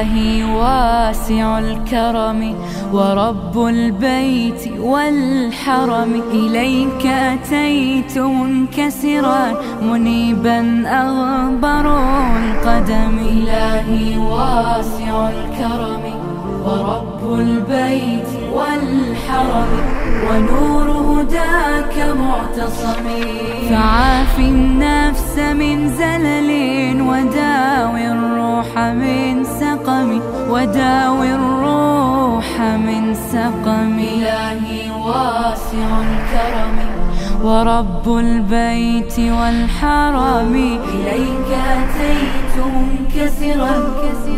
إلهي واسع الكرم ورب البيت والحرم إليك أتيت منكسرا منيبا أغبر القدم إلهي واسع الكرم ورب البيت والحرم ونور هداك معتصم فعاف النفس من زلل وداوي الروح من سقم وداوي الروح من سقم إلهي واسع الكرم ورب البيت والحرم إليك أتيت منكسرا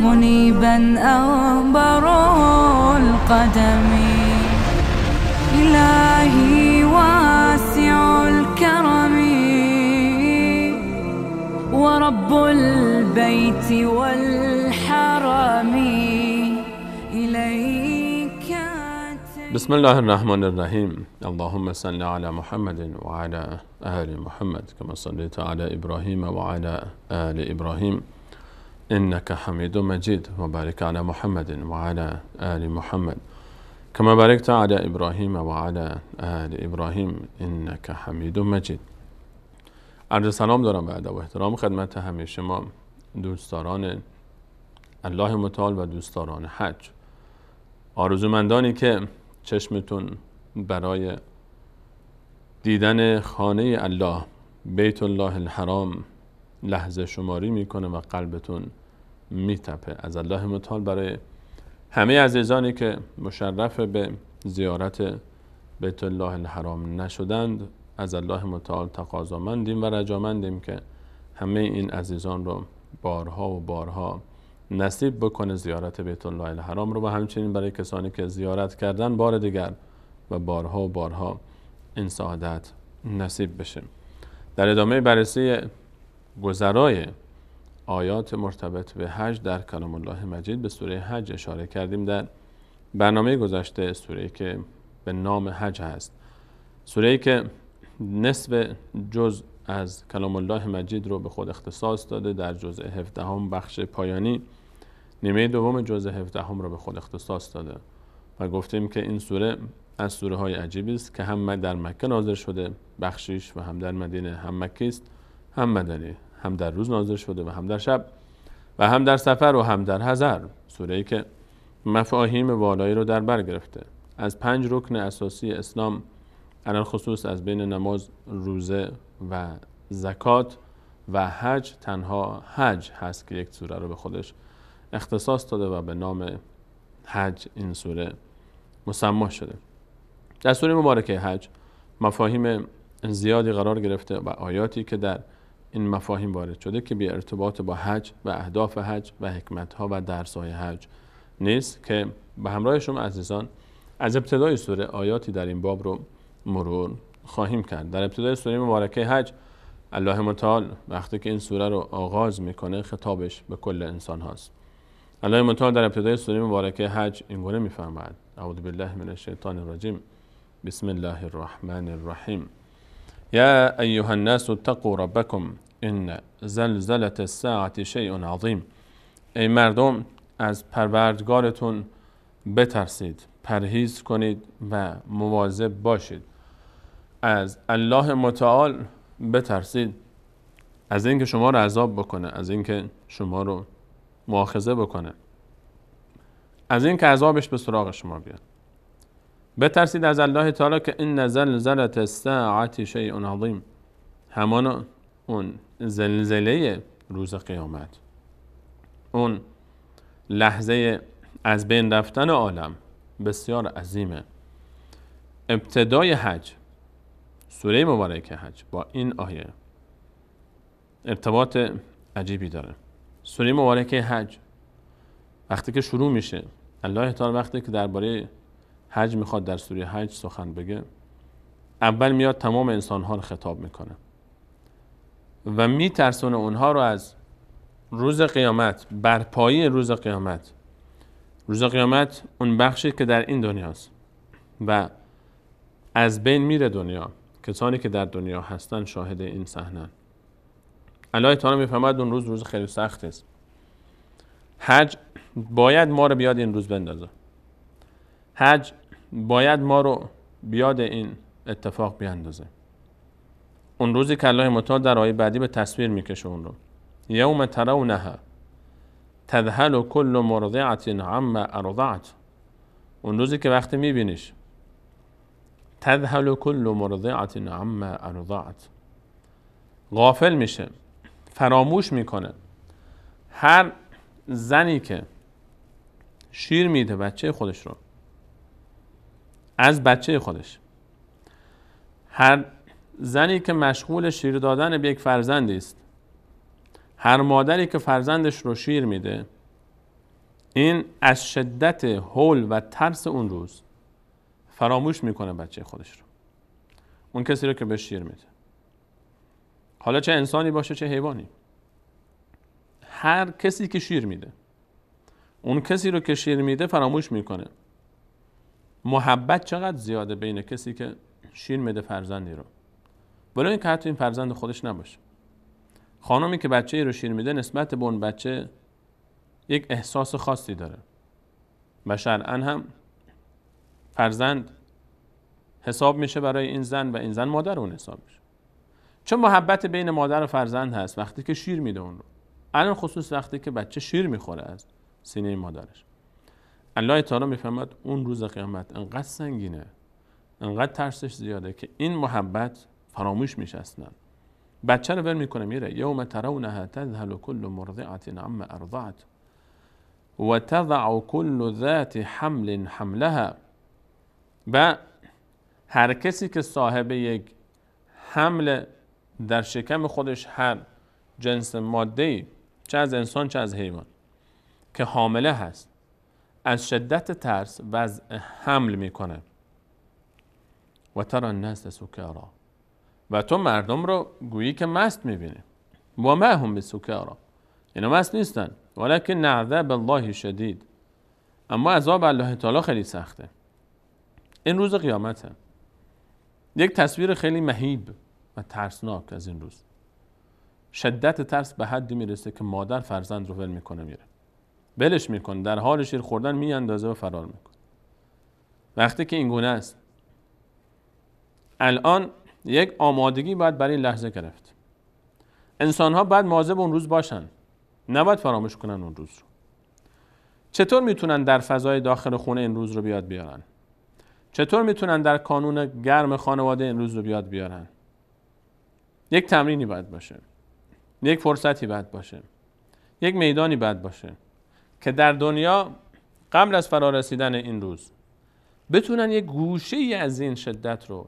منيبا أنبر القدم إلهي واسع الكرم ورب البيت والحرم إليك بسم الله الرحمن الرحيم اللهم صل على محمد وعلى آل محمد كما صليت على إبراهيم وعلى آل إبراهيم إنك حميد مجيد وبارك على محمد وعلى آل محمد كما باركت على إبراهيم وعلى آل ابراهیم، إنك حمید مجید عرض سلام دارم و ادب و احترام خدمت همه شما دوستداران الله متعال و دوستداران حج آرزومندانی که چشمتون برای دیدن خانه الله بیت الله الحرام لحظه شماری میکنه و قلبتون میتپه از الله متعال برای همه عزیزانی که مشرف به زیارت بیت الله الحرام نشدند از الله متعال مندیم و رجامندیم که همه این عزیزان رو بارها و بارها نصیب بکنه زیارت بیت الله الحرام رو و همچنین برای کسانی که زیارت کردن بار دیگر و بارها و بارها این سعادت نصیب بشه در ادامه بررسی گذرای آیات مرتبط به حج در کلام الله مجید به سوره حج اشاره کردیم در برنامه گذشته سوره که به نام حج هست سوره که نصف جز از کلام الله مجید رو به خود اختصاص داده در جزء هفدهم بخش پایانی نیمه دوم جزء هفدهم رو به خود اختصاص داده و گفتیم که این سوره از سوره های عجیبی است که هم در مکه نازل شده بخشیش و هم در مدینه هم مکی است هم مدنی هم در روز نازل شده و هم در شب و هم در سفر و هم در هزار سوره ای که مفاهیم والایی رو در بر گرفته از پنج رکن اساسی اسلام الان خصوص از بین نماز روزه و زکات و حج تنها حج هست که یک سوره رو به خودش اختصاص داده و به نام حج این سوره مسما شده در سوره مبارکه حج مفاهیم زیادی قرار گرفته و آیاتی که در این مفاهیم وارد شده که بی ارتباط با حج و اهداف حج و حکمت ها و درس های حج نیست که به همراه شما عزیزان از ابتدای سوره آیاتی در این باب رو مرور خواهیم کرد در ابتدای سوره مبارکه حج الله متعال وقتی که این سوره رو آغاز میکنه خطابش به کل انسان هاست الله متعال در ابتدای سوره مبارکه حج اینگونه میفرماید اعوذ بالله من الشیطان الرجیم بسم الله الرحمن الرحیم یا ایها الناس اتقوا ربکم ان زلزلت الساعت شیء عظیم ای مردم از پروردگارتون بترسید پرهیز کنید و مواظب باشید از الله متعال بترسید از اینکه شما رو عذاب بکنه از اینکه شما رو مؤاخذه بکنه از اینکه عذابش به سراغ شما بیاد بترسید از الله تعالی که این زلزلت الساعت شیء عظیم همان اون زلزله روز قیامت اون لحظه از بین رفتن عالم بسیار عظیمه ابتدای حج سوره مبارک حج با این آیه ارتباط عجیبی داره سوره مبارک حج وقتی که شروع میشه الله تعالی وقتی که درباره حج میخواد در سوره حج سخن بگه اول میاد تمام انسانها رو خطاب میکنه و میترسونه اونها رو از روز قیامت بر برپایی روز قیامت روز قیامت اون بخشی که در این دنیاست و از بین میره دنیا کسانی که در دنیا هستن شاهد این صحنه الله تعالی میفهمد اون روز روز خیلی سخت است حج باید ما رو بیاد این روز بندازه حج باید ما رو بیاد این اتفاق بیاندازه اون روزی که الله متعال در آیه بعدی به تصویر میکشه اون رو یوم ترونها تذهل کل مرضعت عما ارضعت اون روزی که وقتی میبینیش تذهل کل مرضعت عما ارضعت غافل میشه فراموش میکنه هر زنی که شیر میده بچه خودش رو از بچه خودش هر زنی که مشغول شیر دادن به یک فرزندی است هر مادری که فرزندش رو شیر میده این از شدت حول و ترس اون روز فراموش میکنه بچه خودش رو اون کسی رو که به شیر میده حالا چه انسانی باشه چه حیوانی هر کسی که شیر میده اون کسی رو که شیر میده فراموش میکنه محبت چقدر زیاده بین کسی که شیر میده فرزندی رو ولی اینکه حتی این فرزند خودش نباشه خانمی که بچه ای رو شیر میده نسبت به اون بچه یک احساس خاصی داره و شرعن هم فرزند حساب میشه برای این زن و این زن مادر اون حساب میشه چون محبت بین مادر و فرزند هست وقتی که شیر میده اون رو الان خصوص وقتی که بچه شیر میخوره از سینه مادرش الله تعالی میفهمد اون روز قیامت انقدر سنگینه انقدر ترسش زیاده که این محبت فراموش میشستن بچه رو ول میکنه میره یوم ترونها تذهل کل مرضعت عما ارضعت و تضع کل ذات حمل حملها و هر کسی که صاحب یک حمل در شکم خودش هر جنس ماده ای چه از انسان چه از حیوان که حامله هست از شدت ترس وضع حمل میکنه و تری الناس سکارا و تو مردم رو گویی که مست میبینی و ما هم به سکارا اینا مست نیستن ولکن نعذاب الله شدید اما عذاب الله تعالی خیلی سخته این روز قیامته یک تصویر خیلی مهیب و ترسناک از این روز شدت ترس به حدی میرسه که مادر فرزند رو ول میکنه میره بلش میکنه در حال شیر خوردن میاندازه و فرار میکنه وقتی که این گونه است الان یک آمادگی باید برای لحظه گرفت انسان ها باید مواظب اون روز باشن نباید فراموش کنن اون روز رو چطور میتونن در فضای داخل خونه این روز رو بیاد بیارن چطور میتونن در کانون گرم خانواده این روز رو بیاد بیارن یک تمرینی باید باشه یک فرصتی باید باشه یک میدانی باید باشه که در دنیا قبل از فرا رسیدن این روز بتونن یک گوشه از این شدت رو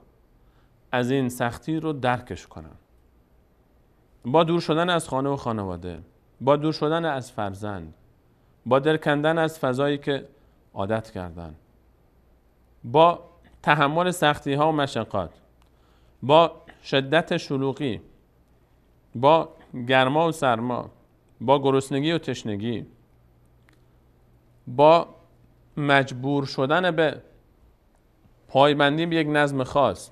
از این سختی رو درکش کنم با دور شدن از خانه و خانواده با دور شدن از فرزند با درکندن از فضایی که عادت کردن با تحمل سختی ها و مشقات با شدت شلوغی با گرما و سرما با گرسنگی و تشنگی با مجبور شدن به پایبندی به یک نظم خاص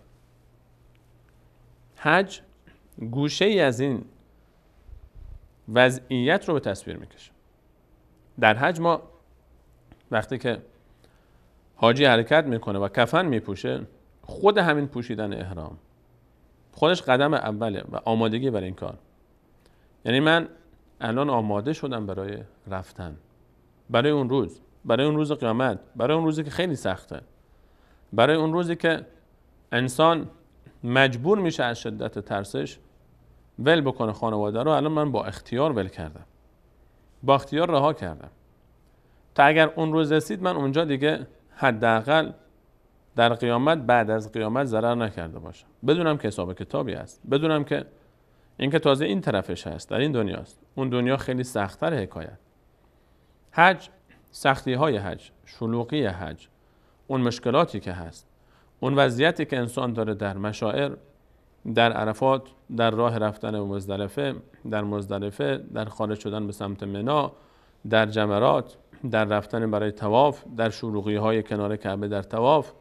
حج گوشه ای از این وضعیت رو به تصویر میکشه در حج ما وقتی که حاجی حرکت میکنه و کفن میپوشه خود همین پوشیدن احرام خودش قدم اوله و آمادگی برای این کار یعنی من الان آماده شدم برای رفتن برای اون روز برای اون روز قیامت برای اون روزی که خیلی سخته برای اون روزی که انسان مجبور میشه از شدت ترسش ول بکنه خانواده رو الان من با اختیار ول کردم با اختیار رها کردم تا اگر اون روز رسید من اونجا دیگه حداقل در قیامت بعد از قیامت ضرر نکرده باشم بدونم که حساب کتابی است بدونم که اینکه تازه این طرفش هست در این دنیاست اون دنیا خیلی سختتر حکایت حج سختی های حج شلوغی حج اون مشکلاتی که هست اون وضعیتی که انسان داره در مشاعر در عرفات در راه رفتن به مزدلفه در مزدلفه در خارج شدن به سمت منا در جمرات در رفتن برای تواف در شروعی های کنار کعبه در تواف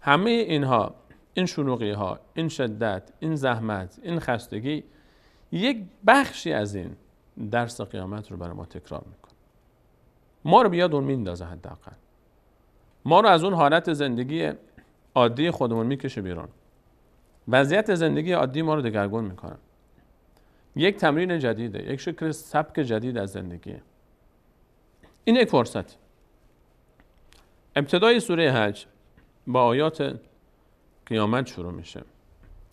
همه اینها این شروعی ها این شدت این زحمت این خستگی یک بخشی از این درس قیامت رو برای ما تکرار میکنه ما رو بیاد اون میندازه حداقل ما رو از اون حالت زندگی عادی خودمون میکشه بیرون وضعیت زندگی عادی ما رو دگرگون میکنه یک تمرین جدیده یک شکل سبک جدید از زندگی. این یک فرصت ابتدای سوره حج با آیات قیامت شروع میشه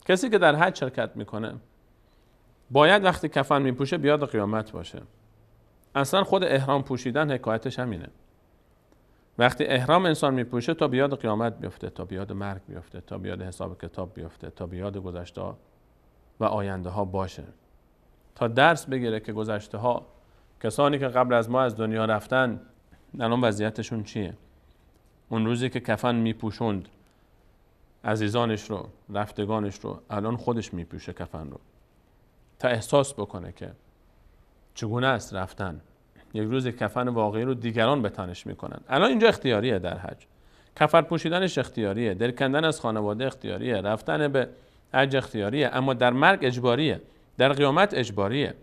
کسی که در حج شرکت میکنه باید وقتی کفن میپوشه بیاد قیامت باشه اصلا خود احرام پوشیدن حکایتش همینه وقتی احرام انسان میپوشه تا بیاد قیامت بیفته تا بیاد مرگ بیفته تا بیاد حساب کتاب بیفته تا بیاد گذشته و آینده ها باشه تا درس بگیره که گذشته ها کسانی که قبل از ما از دنیا رفتن الان وضعیتشون چیه اون روزی که کفن میپوشند عزیزانش رو رفتگانش رو الان خودش میپوشه کفن رو تا احساس بکنه که چگونه است رفتن یک روز کفن واقعی رو دیگران به تنش میکنن الان اینجا اختیاریه در حج کفر پوشیدنش اختیاریه دل کندن از خانواده اختیاریه رفتن به حج اختیاریه اما در مرگ اجباریه در قیامت اجباریه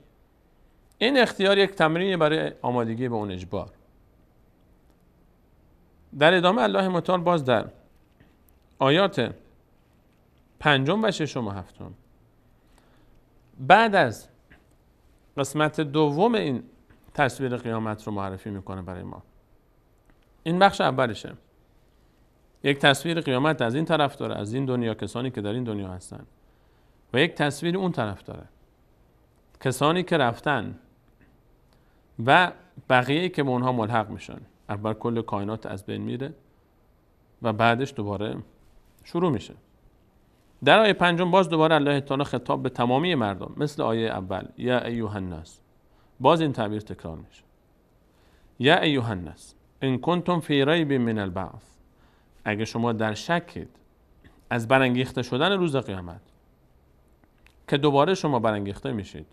این اختیار یک تمرینی برای آمادگی به اون اجبار در ادامه الله متعال باز در آیات پنجم و ششم و هفتم بعد از قسمت دوم این تصویر قیامت رو معرفی میکنه برای ما این بخش اولشه یک تصویر قیامت از این طرف داره از این دنیا کسانی که در این دنیا هستن و یک تصویر اون طرف داره کسانی که رفتن و بقیه که به اونها ملحق میشن اول کل کائنات از بین میره و بعدش دوباره شروع میشه در آیه پنجم باز دوباره الله تعالی خطاب به تمامی مردم مثل آیه اول یا ایوه الناس باز این تعبیر تکرار میشه یا ایوه الناس ان کنتم فی ریب من البعث اگه شما در شکید از برانگیخته شدن روز قیامت که دوباره شما برانگیخته میشید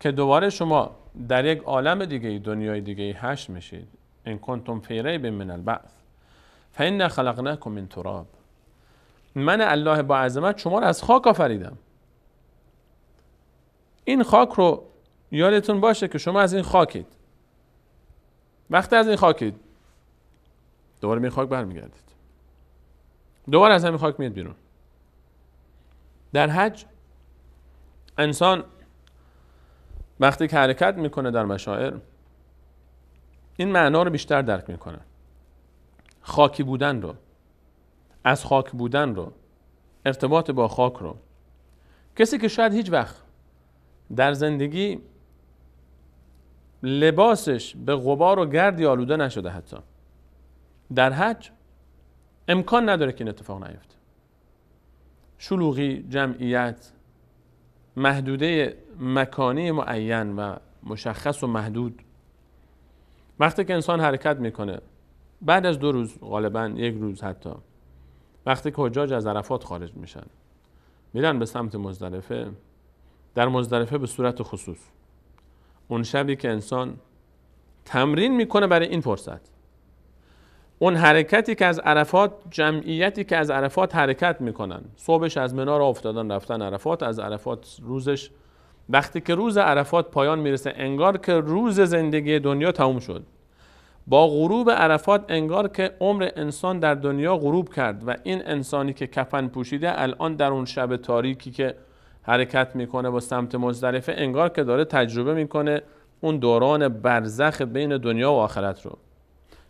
که دوباره شما در یک عالم دیگه دنیای دیگه هشت میشید ان کنتم فی ریب من البعث فانا خلقناکم من تراب من الله با عظمت شما رو از خاک آفریدم این خاک رو یادتون باشه که شما از این خاکید وقتی از این خاکید دوباره به خاک برمیگردید دوباره از همین خاک میاد بیرون در حج انسان وقتی که حرکت میکنه در مشاعر این معنا رو بیشتر درک میکنه خاکی بودن رو از خاک بودن رو ارتباط با خاک رو کسی که شاید هیچ وقت در زندگی لباسش به غبار و گردی آلوده نشده حتی در حج امکان نداره که این اتفاق نیفته شلوغی جمعیت محدوده مکانی معین و مشخص و محدود وقتی که انسان حرکت میکنه بعد از دو روز غالبا یک روز حتی وقتی که حجاج از عرفات خارج میشن میرن به سمت مزدلفه در مزدلفه به صورت خصوص اون شبی که انسان تمرین میکنه برای این فرصت اون حرکتی که از عرفات جمعیتی که از عرفات حرکت میکنن صبحش از منار افتادن رفتن عرفات از عرفات روزش وقتی که روز عرفات پایان میرسه انگار که روز زندگی دنیا تموم شد با غروب عرفات انگار که عمر انسان در دنیا غروب کرد و این انسانی که کفن پوشیده الان در اون شب تاریکی که حرکت میکنه با سمت مزدلفه انگار که داره تجربه میکنه اون دوران برزخ بین دنیا و آخرت رو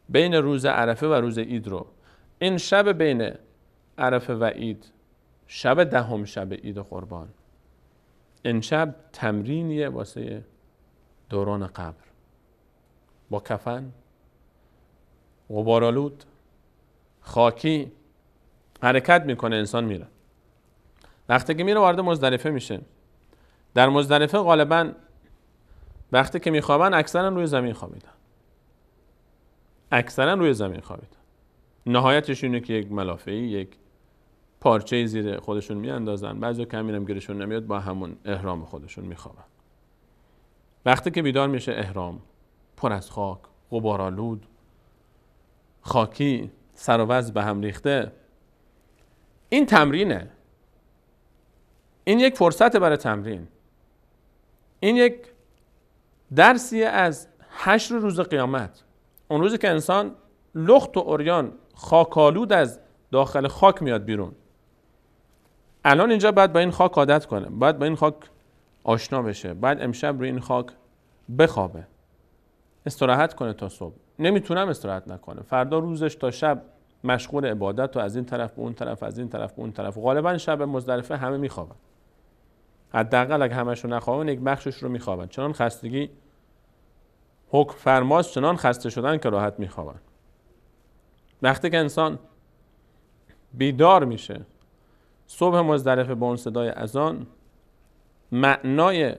بین روز عرفه و روز عید رو این شب بین عرفه و اید شب دهم شب عید قربان این شب تمرینیه واسه دوران قبر با کفن غبارالود خاکی حرکت میکنه انسان میره وقتی که میره وارد مزدلفه میشه در مزدلفه غالبا وقتی که میخوابن اکثرا روی زمین خوابیدن اکثرا روی زمین خوابیدن نهایتش اینه که یک ملافه یک پارچه زیر خودشون میاندازن بعضی کمی هم گیرشون نمیاد با همون احرام خودشون میخوابن وقتی که بیدار میشه احرام پر از خاک غبارآلود خاکی سر و به هم ریخته این تمرینه این یک فرصت برای تمرین این یک درسی از هشت روز قیامت اون روزی که انسان لخت و اوریان خاکالود از داخل خاک میاد بیرون الان اینجا باید با این خاک عادت کنه باید با این خاک آشنا بشه باید امشب روی این خاک بخوابه استراحت کنه تا صبح نمیتونم استراحت نکنه فردا روزش تا شب مشغول عبادت و از این طرف به اون طرف از این طرف به اون طرف غالبا شب مزدلفه همه میخوابن حداقل اگه همش رو نخوابن یک بخشش رو میخوابن چنان خستگی حکم فرماست چنان خسته شدن که راحت میخوابن وقتی که انسان بیدار میشه صبح مزدرفه با اون صدای اذان معنای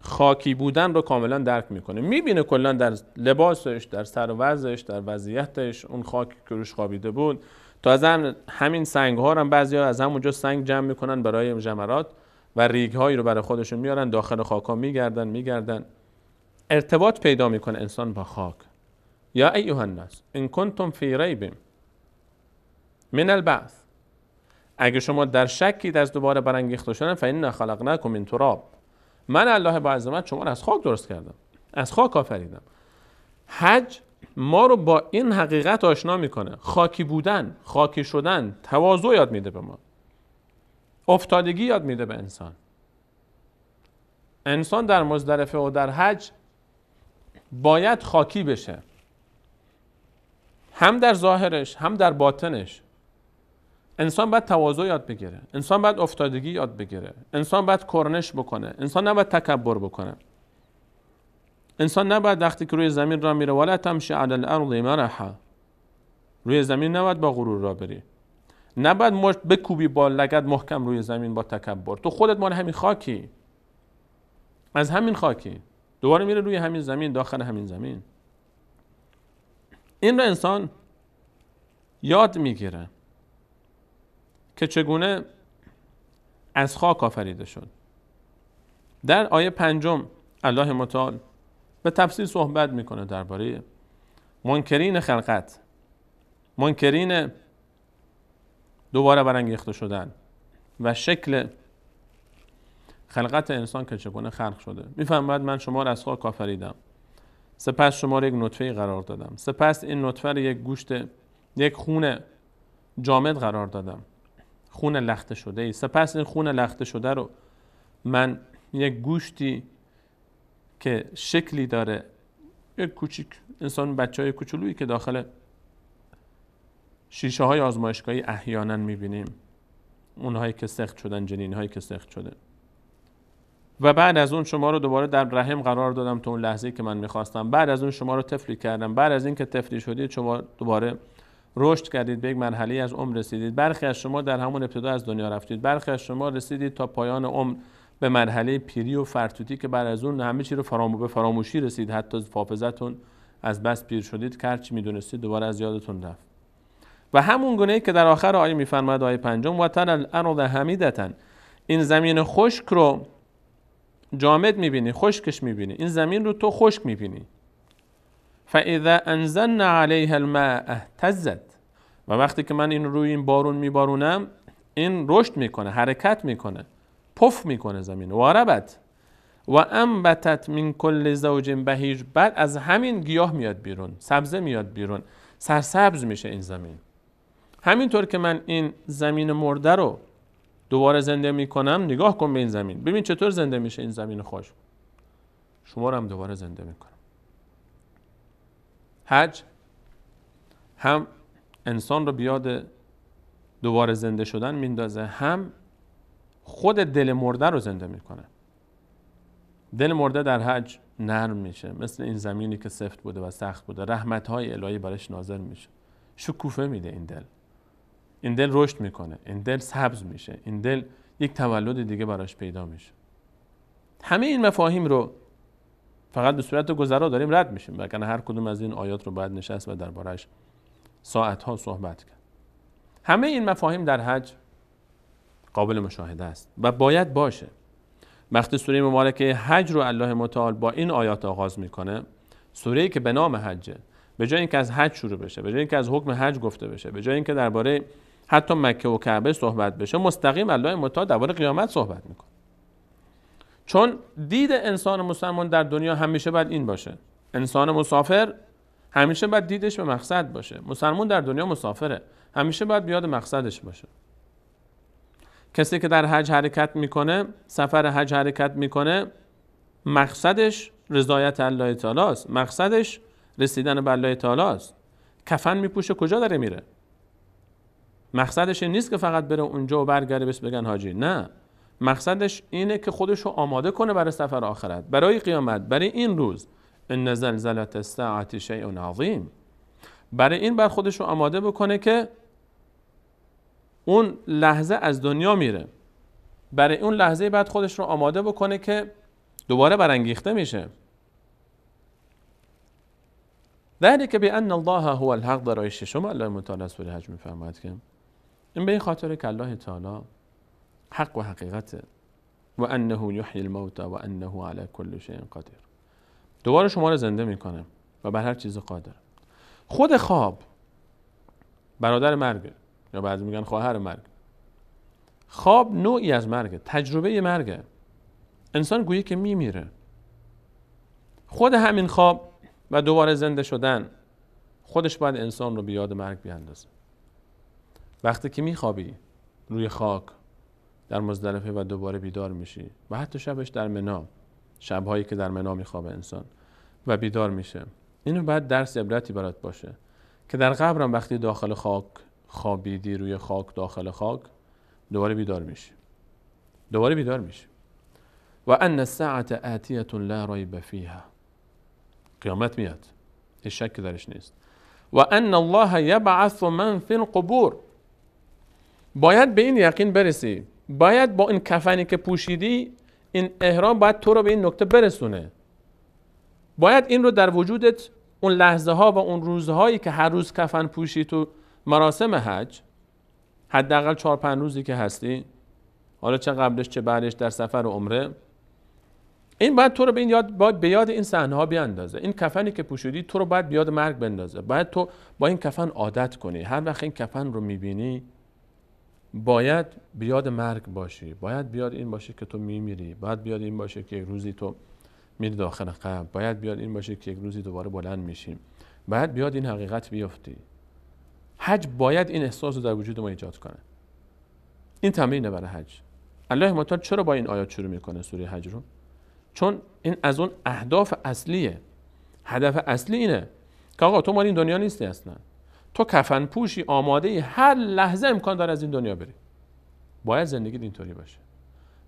خاکی بودن رو کاملا درک میکنه میبینه کلا در لباسش در سر و در وضعیتش اون خاک که روش خوابیده بود تا از همین سنگ ها هم بعضی ها از همونجا سنگ جمع میکنن برای جمرات و ریگ هایی رو برای خودشون میارن داخل خاک ها میگردن میگردن ارتباط پیدا میکنه انسان با خاک یا ایها الناس ان کنتم فی ریب من البعث اگه شما در شکید از دوباره برانگیخته شدن فانا خلقناکم من تراب من الله با عظمت شما از خاک درست کردم از خاک آفریدم حج ما رو با این حقیقت آشنا میکنه خاکی بودن خاکی شدن تواضع یاد میده به ما افتادگی یاد میده به انسان انسان در مزدرفه و در حج باید خاکی بشه هم در ظاهرش هم در باطنش انسان باید تواضع یاد بگیره انسان باید افتادگی یاد بگیره انسان باید کرنش بکنه انسان نباید تکبر بکنه انسان نباید وقتی که روی زمین را میره ولا تمشی علی الارض مرحا روی زمین نباید با غرور را بری نباید مشت بکوبی با لگد محکم روی زمین با تکبر تو خودت مال همین خاکی از همین خاکی دوباره میره روی همین زمین داخل همین زمین این را انسان یاد میگیره که چگونه از خاک آفریده شد در آیه پنجم الله متعال به تفصیل صحبت میکنه درباره منکرین خلقت منکرین دوباره برانگیخته شدن و شکل خلقت انسان که چگونه خلق شده میفهمد من شما را از خاک آفریدم سپس شما را یک نطفه قرار دادم سپس این نطفه را یک گوشت یک خون جامد قرار دادم خون لخته شده ای سپس این خون لخته شده رو من یک گوشتی که شکلی داره یک کوچیک انسان بچه های کوچولویی که داخل شیشه های آزمایشگاهی احیانا میبینیم اونهایی که سخت شدن جنین هایی که سخت شده و بعد از اون شما رو دوباره در رحم قرار دادم تو اون لحظه که من میخواستم بعد از اون شما رو تفلی کردم بعد از اینکه تفلی شدید شما دوباره رشد کردید به یک مرحله از عمر رسیدید برخی از شما در همون ابتدا از دنیا رفتید برخی از شما رسیدید تا پایان عمر به مرحله پیری و فرتوتی که بعد از اون همه چی رو فراموشی رسید حتی حافظتون از بس پیر شدید هرچی میدونستید دوباره از یادتون رفت و همون گونه که در آخر آیه میفرماید آیه پنجم و تر الارض حمیدتن این زمین خشک رو جامد میبینی خشکش میبینی این زمین رو تو خشک میبینی فاذا انزلنا علیها الماء اهتزت و وقتی که من این روی این بارون میبارونم این رشد میکنه حرکت میکنه پف میکنه زمین واربت و انبتت من کل زوج بهیج بعد از همین گیاه میاد بیرون سبزه میاد بیرون سرسبز میشه این زمین همینطور که من این زمین مرده رو دوباره زنده می کنم نگاه کن به این زمین ببین چطور زنده میشه این زمین خوش شما رو هم دوباره زنده می کنم حج هم انسان رو بیاد دوباره زنده شدن میندازه هم خود دل مرده رو زنده میکنه دل مرده در حج نرم میشه مثل این زمینی که سفت بوده و سخت بوده رحمت های الهی برش ناظر میشه شکوفه میده این دل این دل رشد میکنه این دل سبز میشه این دل یک تولد دیگه براش پیدا میشه همه این مفاهیم رو فقط به صورت گذرا داریم رد میشیم وگرنه هر کدوم از این آیات رو باید نشست و دربارش ساعت ها صحبت کرد همه این مفاهیم در حج قابل مشاهده است و باید باشه وقتی سوره مبارکه حج رو الله متعال با این آیات آغاز میکنه سوره ای که به نام حجه به جای اینکه از حج شروع بشه به جای اینکه از حکم حج گفته بشه به جای اینکه درباره حتی مکه و کعبه صحبت بشه مستقیم الله متعال درباره قیامت صحبت میکنه چون دید انسان مسلمان در دنیا همیشه باید این باشه انسان مسافر همیشه باید دیدش به مقصد باشه مسلمان در دنیا مسافره همیشه باید بیاد مقصدش باشه کسی که در حج حرکت میکنه سفر حج حرکت میکنه مقصدش رضایت الله تعالی است مقصدش رسیدن به الله تعالی است کفن میپوشه کجا داره میره مقصدش این نیست که فقط بره اونجا و برگره بس بگن حاجی نه مقصدش اینه که خودش رو آماده کنه برای سفر آخرت برای قیامت برای این روز ان زلزله الساعه شیء عظیم برای این بر خودش رو آماده بکنه که اون لحظه از دنیا میره برای اون لحظه بعد خودش رو آماده بکنه که دوباره برانگیخته میشه ذلك بان الله هو الحق در شما الله متعال سوره حج میفرماید که این به خاطر که الله تعالی حق و حقیقت و انه یحیی الموت و انه علی کل شیء قدیر دوباره شما رو زنده میکنه و بر هر چیز قادر خود خواب برادر مرگ یا بعضی میگن خواهر مرگ خواب نوعی از مرگ تجربه مرگ انسان گویی که میمیره خود همین خواب و دوباره زنده شدن خودش باید انسان رو بیاد یاد مرگ بیاندازه وقتی که میخوابی روی خاک در مزدلفه و دوباره بیدار میشی و حتی شبش در منا شبهایی که در منا میخوابه انسان و بیدار میشه اینو بعد درس عبرتی برات باشه که در قبرم وقتی داخل خاک خوابیدی روی خاک داخل خاک دوباره بیدار میشی دوباره بیدار میشی و ان ساعت آتیه لا ریب فیها قیامت میاد هیچ شک درش نیست و ان الله یبعث من فی القبور باید به این یقین برسی باید با این کفنی که پوشیدی این احرام باید تو رو به این نکته برسونه باید این رو در وجودت اون لحظه ها و اون روزهایی که هر روز کفن پوشی تو مراسم حج حداقل چهار پنج روزی که هستی حالا چه قبلش چه بعدش در سفر و عمره این باید تو رو به یاد باید به یاد این صحنه ها بیاندازه این کفنی که پوشیدی تو رو باید به یاد مرگ بندازه باید تو با این کفن عادت کنی هر وقت این کفن رو میبینی باید بیاد مرگ باشی باید بیاد این باشه که تو میمیری باید بیاد این باشه که یک روزی تو میری داخل قبر باید بیاد این باشه که یک روزی دوباره بلند میشیم باید بیاد این حقیقت بیفتی حج باید این احساس رو در وجود ما ایجاد کنه این تمرینه برای حج الله متعال چرا با این آیات شروع میکنه سوره حج رو چون این از اون اهداف اصلیه هدف اصلی اینه که آقا تو مال این دنیا نیستی اصلا تو کفن پوشی آماده ای هر لحظه امکان داره از این دنیا بری باید زندگی اینطوری باشه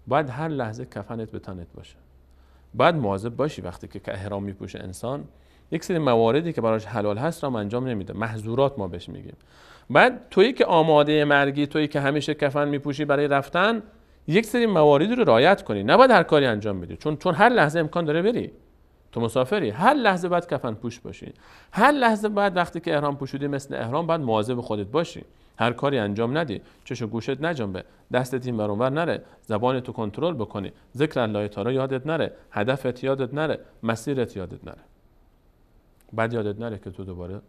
باید هر لحظه کفنت به باشه باید مواظب باشی وقتی که احرام میپوشه انسان یک سری مواردی که براش حلال هست را انجام نمیده محظورات ما بهش میگیم بعد تویی که آماده مرگی تویی که همیشه کفن میپوشی برای رفتن یک سری مواردی رو رعایت کنی نباید هر کاری انجام بدی چون چون هر لحظه امکان داره بری تو مسافری هر لحظه باید کفن پوش باشی هر لحظه بعد وقتی که احرام پوشیدی مثل احرام باید مواظب خودت باشی هر کاری انجام ندی چشو گوشت به دستت این اونور نره زبان تو کنترل بکنی ذکر الله تعالی یادت نره هدفت یادت نره مسیرت یادت نره بعد یادت نره که تو دوباره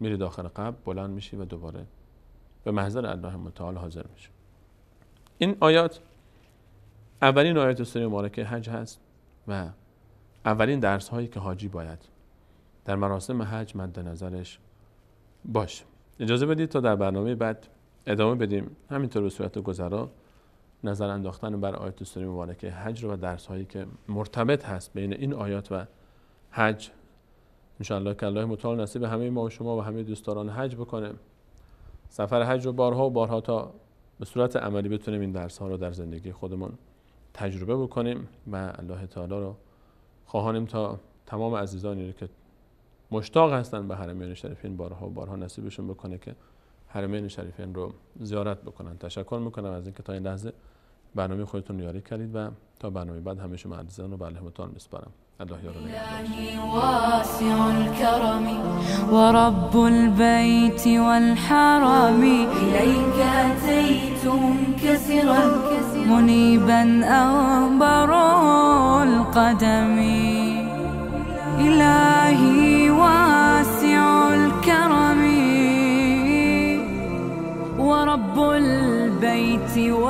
میری داخل قبل بلند میشی و دوباره به محضر الله متعال حاضر میشی این آیات اولین آیات سوره مبارکه حج هست و اولین درس هایی که حاجی باید در مراسم حج مد نظرش باشه اجازه بدید تا در برنامه بعد ادامه بدیم همینطور به صورت گذرا نظر انداختن بر آیت سوره مبارکه حج رو و درس هایی که مرتبط هست بین این آیات و حج انشاءالله که الله متعال نصیب همه ما و شما و همه دوستداران حج بکنه سفر حج رو بارها و بارها تا به صورت عملی بتونیم این درس ها رو در زندگی خودمون تجربه بکنیم و الله تعالی رو خواهانیم تا تمام عزیزانی رو که مشتاق هستن به حرمین شریفین بارها و بارها نصیبشون بکنه که حرمین شریفین رو زیارت بکنن تشکر میکنم از اینکه تا این لحظه برنامه خودتون یاری کردید و تا برنامه بعد همه شما عزیزان رو به الله متعال میسپارم الله یار واسع الکرم رب البیت منيبا أغبر القدم إلهي واسع الكرم ورب البيت و